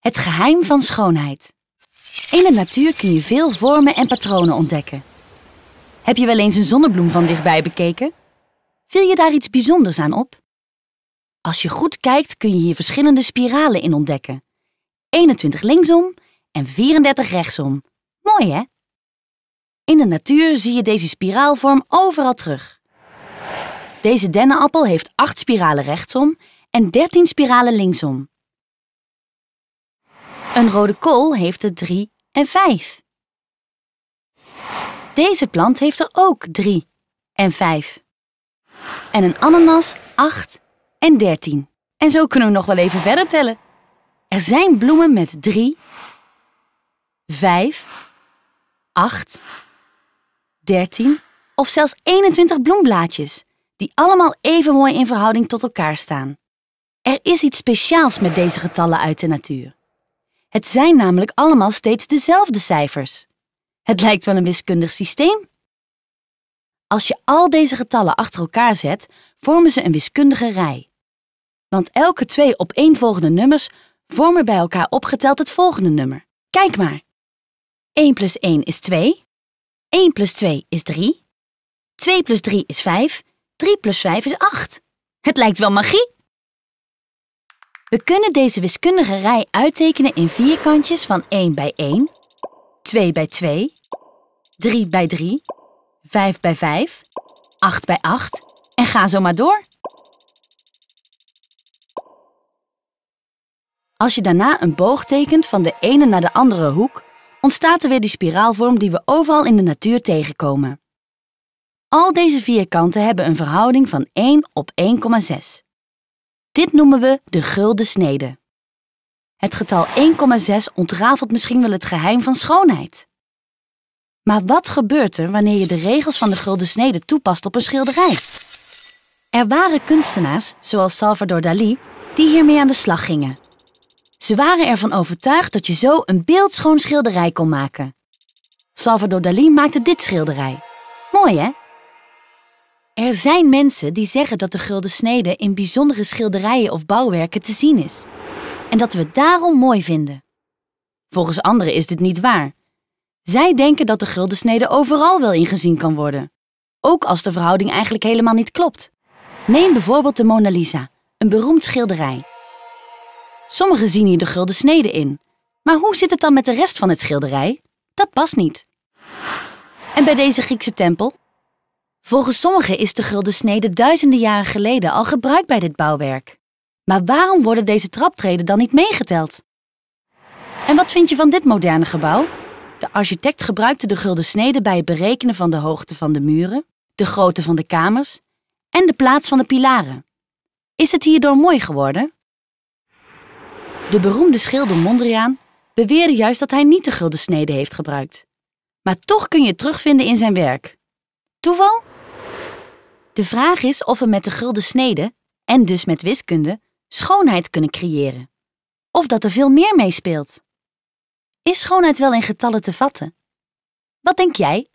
Het geheim van schoonheid. In de natuur kun je veel vormen en patronen ontdekken. Heb je wel eens een zonnebloem van dichtbij bekeken? Viel je daar iets bijzonders aan op? Als je goed kijkt kun je hier verschillende spiralen in ontdekken. 21 linksom en 34 rechtsom. Mooi hè? In de natuur zie je deze spiraalvorm overal terug. Deze dennenappel heeft 8 spiralen rechtsom en 13 spiralen linksom. Een rode kool heeft er drie en vijf. Deze plant heeft er ook drie en vijf. En een ananas acht en dertien. En zo kunnen we nog wel even verder tellen. Er zijn bloemen met drie, vijf, acht, dertien of zelfs 21 bloemblaadjes, die allemaal even mooi in verhouding tot elkaar staan. Er is iets speciaals met deze getallen uit de natuur. Het zijn namelijk allemaal steeds dezelfde cijfers. Het lijkt wel een wiskundig systeem. Als je al deze getallen achter elkaar zet, vormen ze een wiskundige rij. Want elke twee opeenvolgende nummers vormen bij elkaar opgeteld het volgende nummer. Kijk maar. 1 plus 1 is 2. 1 plus 2 is 3. 2 plus 3 is 5. 3 plus 5 is 8. Het lijkt wel magie. We kunnen deze wiskundige rij uittekenen in vierkantjes van 1 bij 1, 2 bij 2, 3 bij 3, 5 bij 5, 8 bij 8 en ga zo maar door. Als je daarna een boog tekent van de ene naar de andere hoek, ontstaat er weer die spiraalvorm die we overal in de natuur tegenkomen. Al deze vierkanten hebben een verhouding van 1 op 1,6. Dit noemen we de gulden snede. Het getal 1,6 ontrafelt misschien wel het geheim van schoonheid. Maar wat gebeurt er wanneer je de regels van de gulden snede toepast op een schilderij? Er waren kunstenaars, zoals Salvador Dali, die hiermee aan de slag gingen. Ze waren ervan overtuigd dat je zo een beeldschoon schilderij kon maken. Salvador Dali maakte dit schilderij. Mooi, hè? Er zijn mensen die zeggen dat de gulden snede in bijzondere schilderijen of bouwwerken te zien is. En dat we het daarom mooi vinden. Volgens anderen is dit niet waar. Zij denken dat de gulden snede overal wel ingezien kan worden. Ook als de verhouding eigenlijk helemaal niet klopt. Neem bijvoorbeeld de Mona Lisa, een beroemd schilderij. Sommigen zien hier de gulden snede in. Maar hoe zit het dan met de rest van het schilderij? Dat past niet. En bij deze Griekse tempel? Volgens sommigen is de gulden snede duizenden jaren geleden al gebruikt bij dit bouwwerk. Maar waarom worden deze traptreden dan niet meegeteld? En wat vind je van dit moderne gebouw? De architect gebruikte de gulden snede bij het berekenen van de hoogte van de muren, de grootte van de kamers en de plaats van de pilaren. Is het hierdoor mooi geworden? De beroemde schilder Mondriaan beweerde juist dat hij niet de gulden snede heeft gebruikt. Maar toch kun je het terugvinden in zijn werk. Toeval? De vraag is of we met de gulden snede, en dus met wiskunde, schoonheid kunnen creëren. Of dat er veel meer meespeelt. Is schoonheid wel in getallen te vatten? Wat denk jij?